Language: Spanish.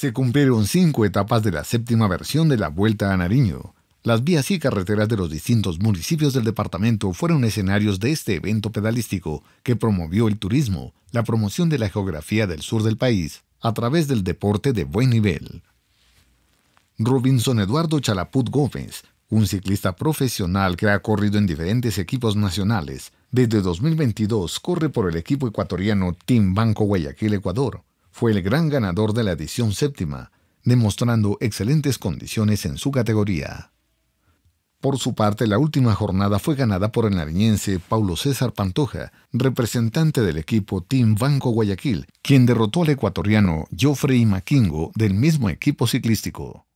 Se cumplieron cinco etapas de la séptima versión de la Vuelta a Nariño. Las vías y carreteras de los distintos municipios del departamento fueron escenarios de este evento pedalístico que promovió el turismo, la promoción de la geografía del sur del país, a través del deporte de buen nivel. Robinson Eduardo Chalaput Gómez, un ciclista profesional que ha corrido en diferentes equipos nacionales. Desde 2022 corre por el equipo ecuatoriano Team Banco Guayaquil Ecuador, fue el gran ganador de la edición séptima, demostrando excelentes condiciones en su categoría. Por su parte, la última jornada fue ganada por el nariñense Paulo César Pantoja, representante del equipo Team Banco Guayaquil, quien derrotó al ecuatoriano Geoffrey Maquingo del mismo equipo ciclístico.